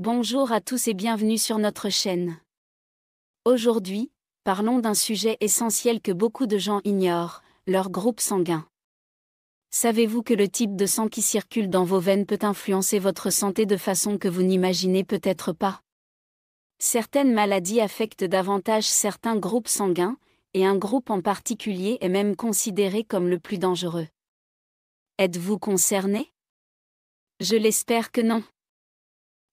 Bonjour à tous et bienvenue sur notre chaîne. Aujourd'hui, parlons d'un sujet essentiel que beaucoup de gens ignorent, leur groupe sanguin. Savez-vous que le type de sang qui circule dans vos veines peut influencer votre santé de façon que vous n'imaginez peut-être pas Certaines maladies affectent davantage certains groupes sanguins, et un groupe en particulier est même considéré comme le plus dangereux. Êtes-vous concerné Je l'espère que non.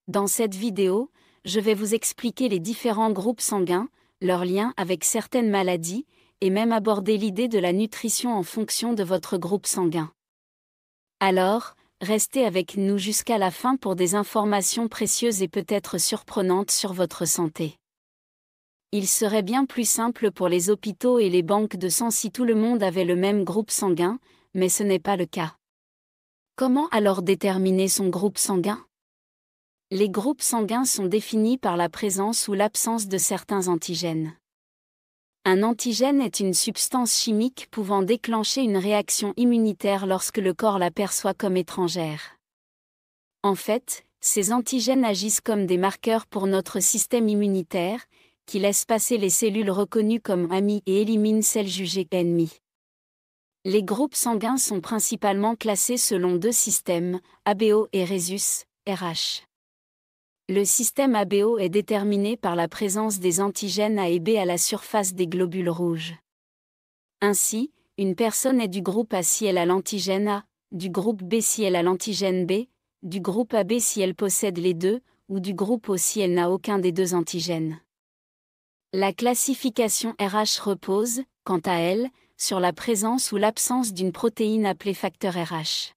Dans cette vidéo, je vais vous expliquer les différents groupes sanguins, leurs liens avec certaines maladies, et même aborder l'idée de la nutrition en fonction de votre groupe sanguin. Alors, restez avec nous jusqu'à la fin pour des informations précieuses et peut-être surprenantes sur votre santé. Il serait bien plus simple pour les hôpitaux et les banques de sang si tout le monde avait le même groupe sanguin, mais ce n'est pas le cas. Comment alors déterminer son groupe sanguin les groupes sanguins sont définis par la présence ou l'absence de certains antigènes. Un antigène est une substance chimique pouvant déclencher une réaction immunitaire lorsque le corps l'aperçoit comme étrangère. En fait, ces antigènes agissent comme des marqueurs pour notre système immunitaire, qui laisse passer les cellules reconnues comme amies et élimine celles jugées ennemies. Les groupes sanguins sont principalement classés selon deux systèmes, ABO et Rhesus, RH. Le système ABO est déterminé par la présence des antigènes A et B à la surface des globules rouges. Ainsi, une personne est du groupe A si elle a l'antigène A, du groupe B si elle a l'antigène B, du groupe AB si elle possède les deux, ou du groupe O si elle n'a aucun des deux antigènes. La classification RH repose, quant à elle, sur la présence ou l'absence d'une protéine appelée facteur RH.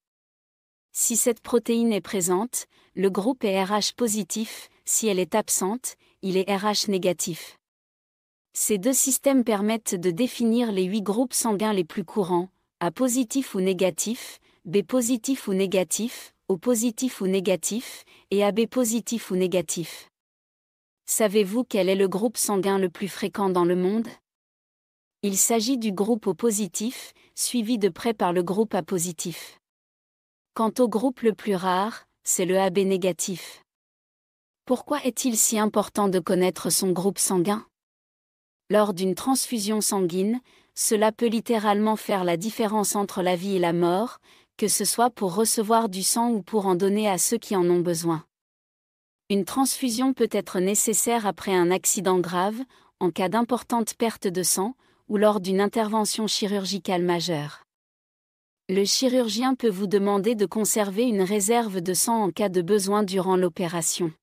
Si cette protéine est présente, le groupe est RH positif, si elle est absente, il est RH négatif. Ces deux systèmes permettent de définir les huit groupes sanguins les plus courants, A positif ou négatif, B positif ou négatif, O positif ou négatif, et AB positif ou négatif. Savez-vous quel est le groupe sanguin le plus fréquent dans le monde Il s'agit du groupe O positif, suivi de près par le groupe A positif. Quant au groupe le plus rare, c'est le AB négatif. Pourquoi est-il si important de connaître son groupe sanguin Lors d'une transfusion sanguine, cela peut littéralement faire la différence entre la vie et la mort, que ce soit pour recevoir du sang ou pour en donner à ceux qui en ont besoin. Une transfusion peut être nécessaire après un accident grave, en cas d'importante perte de sang, ou lors d'une intervention chirurgicale majeure le chirurgien peut vous demander de conserver une réserve de sang en cas de besoin durant l'opération.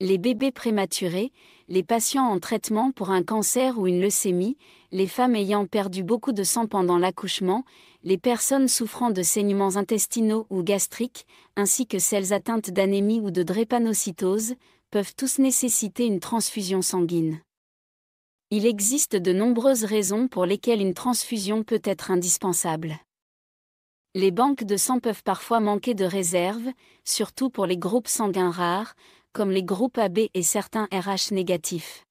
Les bébés prématurés, les patients en traitement pour un cancer ou une leucémie, les femmes ayant perdu beaucoup de sang pendant l'accouchement, les personnes souffrant de saignements intestinaux ou gastriques, ainsi que celles atteintes d'anémie ou de drépanocytose, peuvent tous nécessiter une transfusion sanguine. Il existe de nombreuses raisons pour lesquelles une transfusion peut être indispensable. Les banques de sang peuvent parfois manquer de réserve, surtout pour les groupes sanguins rares, comme les groupes AB et certains RH négatifs.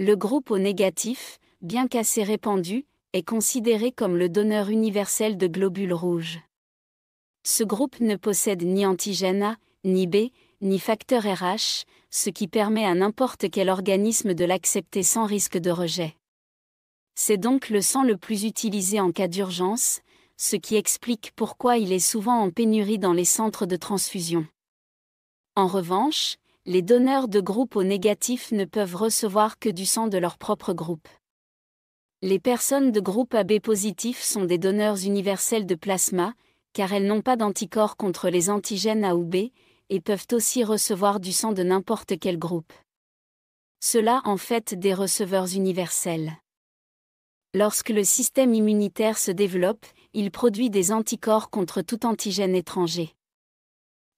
Le groupe O négatif, bien qu'assez répandu, est considéré comme le donneur universel de globules rouges. Ce groupe ne possède ni antigène A, ni B, ni facteur RH, ce qui permet à n'importe quel organisme de l'accepter sans risque de rejet. C'est donc le sang le plus utilisé en cas d'urgence, ce qui explique pourquoi il est souvent en pénurie dans les centres de transfusion. En revanche, les donneurs de groupe O négatif ne peuvent recevoir que du sang de leur propre groupe. Les personnes de groupe AB positif sont des donneurs universels de plasma, car elles n'ont pas d'anticorps contre les antigènes A ou B, et peuvent aussi recevoir du sang de n'importe quel groupe. Cela en fait des receveurs universels. Lorsque le système immunitaire se développe, il produit des anticorps contre tout antigène étranger.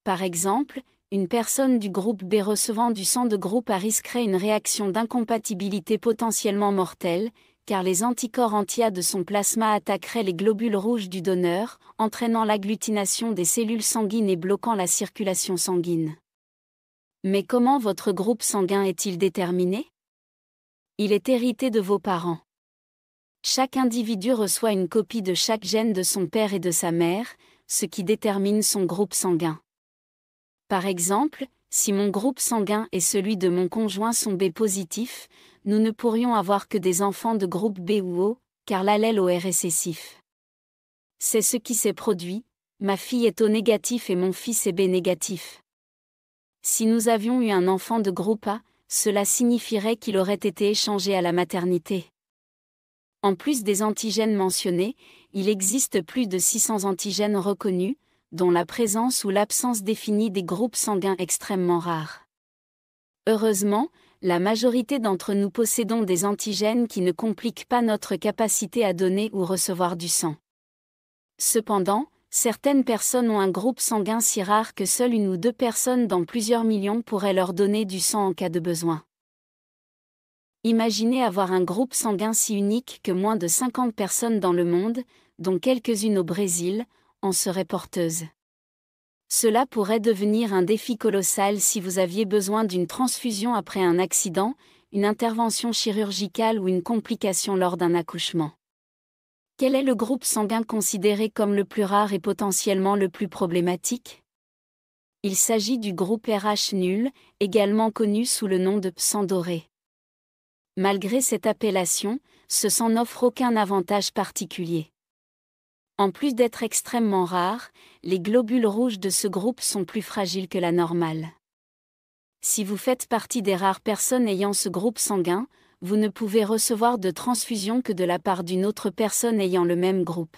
Par exemple, une personne du groupe B recevant du sang de groupe A risquerait une réaction d'incompatibilité potentiellement mortelle, car les anticorps anti-A de son plasma attaqueraient les globules rouges du donneur, entraînant l'agglutination des cellules sanguines et bloquant la circulation sanguine. Mais comment votre groupe sanguin est-il déterminé Il est hérité de vos parents. Chaque individu reçoit une copie de chaque gène de son père et de sa mère, ce qui détermine son groupe sanguin. Par exemple, si mon groupe sanguin et celui de mon conjoint sont B positifs, nous ne pourrions avoir que des enfants de groupe B ou O, car l'allèle O est récessif. C'est ce qui s'est produit, ma fille est O négatif et mon fils est B négatif. Si nous avions eu un enfant de groupe A, cela signifierait qu'il aurait été échangé à la maternité. En plus des antigènes mentionnés, il existe plus de 600 antigènes reconnus, dont la présence ou l'absence définie des groupes sanguins extrêmement rares. Heureusement, la majorité d'entre nous possédons des antigènes qui ne compliquent pas notre capacité à donner ou recevoir du sang. Cependant, certaines personnes ont un groupe sanguin si rare que seule une ou deux personnes dans plusieurs millions pourraient leur donner du sang en cas de besoin. Imaginez avoir un groupe sanguin si unique que moins de 50 personnes dans le monde, dont quelques-unes au Brésil, en seraient porteuses. Cela pourrait devenir un défi colossal si vous aviez besoin d'une transfusion après un accident, une intervention chirurgicale ou une complication lors d'un accouchement. Quel est le groupe sanguin considéré comme le plus rare et potentiellement le plus problématique Il s'agit du groupe RH nul, également connu sous le nom de sang doré malgré cette appellation, ce sang n'offre aucun avantage particulier. En plus d'être extrêmement rare, les globules rouges de ce groupe sont plus fragiles que la normale. Si vous faites partie des rares personnes ayant ce groupe sanguin, vous ne pouvez recevoir de transfusion que de la part d'une autre personne ayant le même groupe.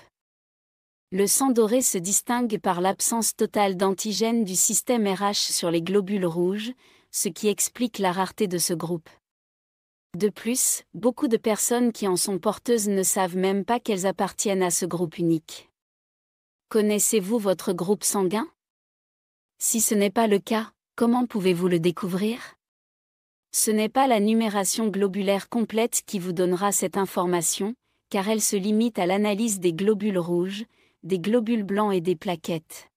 Le sang doré se distingue par l'absence totale d'antigènes du système RH sur les globules rouges, ce qui explique la rareté de ce groupe. De plus, beaucoup de personnes qui en sont porteuses ne savent même pas qu'elles appartiennent à ce groupe unique. Connaissez-vous votre groupe sanguin Si ce n'est pas le cas, comment pouvez-vous le découvrir Ce n'est pas la numération globulaire complète qui vous donnera cette information, car elle se limite à l'analyse des globules rouges, des globules blancs et des plaquettes.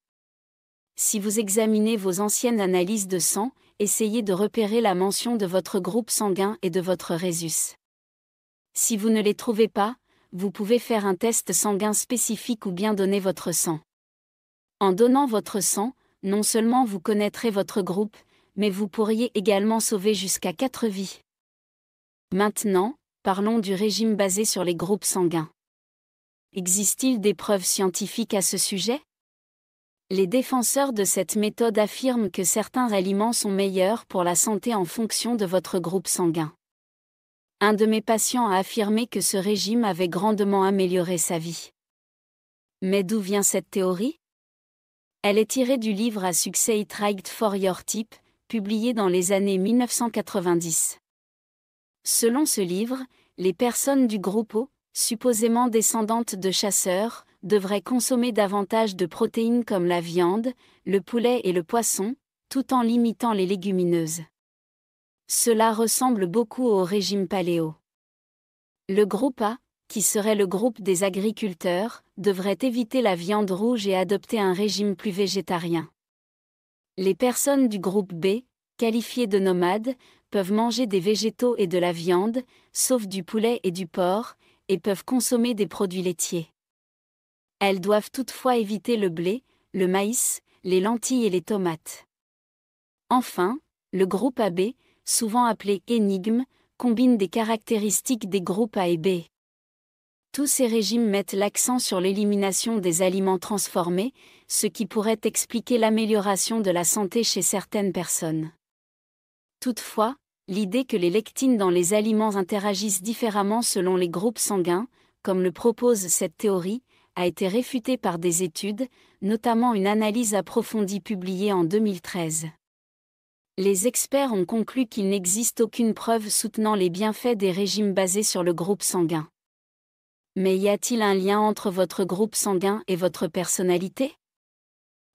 Si vous examinez vos anciennes analyses de sang, essayez de repérer la mention de votre groupe sanguin et de votre rhésus. Si vous ne les trouvez pas, vous pouvez faire un test sanguin spécifique ou bien donner votre sang. En donnant votre sang, non seulement vous connaîtrez votre groupe, mais vous pourriez également sauver jusqu'à 4 vies. Maintenant, parlons du régime basé sur les groupes sanguins. Existe-t-il des preuves scientifiques à ce sujet les défenseurs de cette méthode affirment que certains aliments sont meilleurs pour la santé en fonction de votre groupe sanguin. Un de mes patients a affirmé que ce régime avait grandement amélioré sa vie. Mais d'où vient cette théorie Elle est tirée du livre à succès It for Your Type, publié dans les années 1990. Selon ce livre, les personnes du groupe O, supposément descendantes de chasseurs, devraient consommer davantage de protéines comme la viande, le poulet et le poisson, tout en limitant les légumineuses. Cela ressemble beaucoup au régime paléo. Le groupe A, qui serait le groupe des agriculteurs, devrait éviter la viande rouge et adopter un régime plus végétarien. Les personnes du groupe B, qualifiées de nomades, peuvent manger des végétaux et de la viande, sauf du poulet et du porc, et peuvent consommer des produits laitiers. Elles doivent toutefois éviter le blé, le maïs, les lentilles et les tomates. Enfin, le groupe AB, souvent appelé énigme, combine des caractéristiques des groupes A et B. Tous ces régimes mettent l'accent sur l'élimination des aliments transformés, ce qui pourrait expliquer l'amélioration de la santé chez certaines personnes. Toutefois, l'idée que les lectines dans les aliments interagissent différemment selon les groupes sanguins, comme le propose cette théorie, a été réfuté par des études, notamment une analyse approfondie publiée en 2013. Les experts ont conclu qu'il n'existe aucune preuve soutenant les bienfaits des régimes basés sur le groupe sanguin. Mais y a-t-il un lien entre votre groupe sanguin et votre personnalité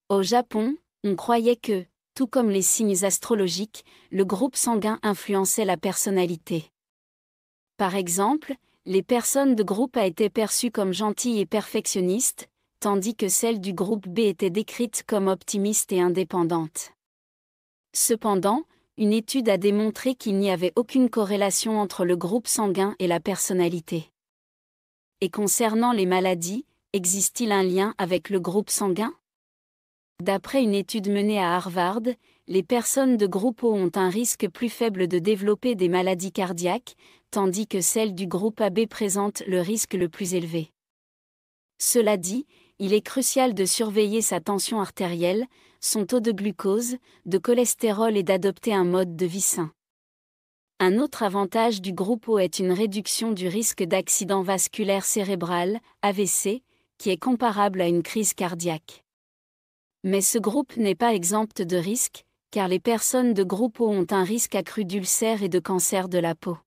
Au Japon, on croyait que, tout comme les signes astrologiques, le groupe sanguin influençait la personnalité. Par exemple, les personnes de groupe A étaient perçues comme gentilles et perfectionnistes, tandis que celles du groupe B étaient décrites comme optimistes et indépendantes. Cependant, une étude a démontré qu'il n'y avait aucune corrélation entre le groupe sanguin et la personnalité. Et concernant les maladies, existe-t-il un lien avec le groupe sanguin D'après une étude menée à Harvard, les personnes de groupe O ont un risque plus faible de développer des maladies cardiaques, tandis que celle du groupe AB présente le risque le plus élevé. Cela dit, il est crucial de surveiller sa tension artérielle, son taux de glucose, de cholestérol et d'adopter un mode de vie sain. Un autre avantage du groupe O est une réduction du risque d'accident vasculaire cérébral, AVC, qui est comparable à une crise cardiaque. Mais ce groupe n'est pas exempt de risques, car les personnes de groupe O ont un risque accru d'ulcère et de cancer de la peau.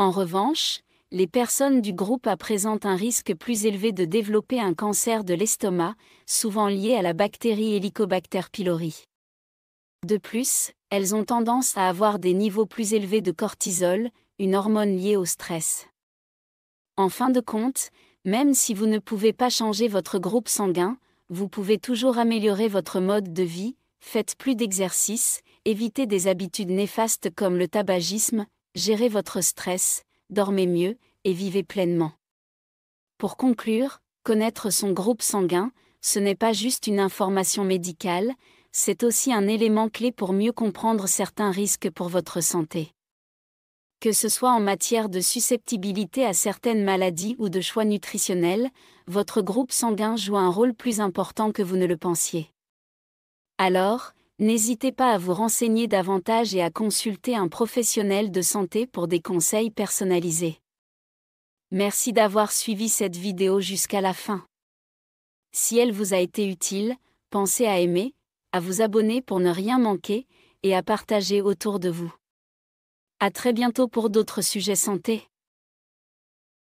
En revanche, les personnes du groupe A présentent un risque plus élevé de développer un cancer de l'estomac, souvent lié à la bactérie Helicobacter pylori. De plus, elles ont tendance à avoir des niveaux plus élevés de cortisol, une hormone liée au stress. En fin de compte, même si vous ne pouvez pas changer votre groupe sanguin, vous pouvez toujours améliorer votre mode de vie, faites plus d'exercice, évitez des habitudes néfastes comme le tabagisme, gérez votre stress, dormez mieux et vivez pleinement. Pour conclure, connaître son groupe sanguin, ce n'est pas juste une information médicale, c'est aussi un élément clé pour mieux comprendre certains risques pour votre santé. Que ce soit en matière de susceptibilité à certaines maladies ou de choix nutritionnels, votre groupe sanguin joue un rôle plus important que vous ne le pensiez. Alors, N'hésitez pas à vous renseigner davantage et à consulter un professionnel de santé pour des conseils personnalisés. Merci d'avoir suivi cette vidéo jusqu'à la fin. Si elle vous a été utile, pensez à aimer, à vous abonner pour ne rien manquer et à partager autour de vous. À très bientôt pour d'autres sujets santé.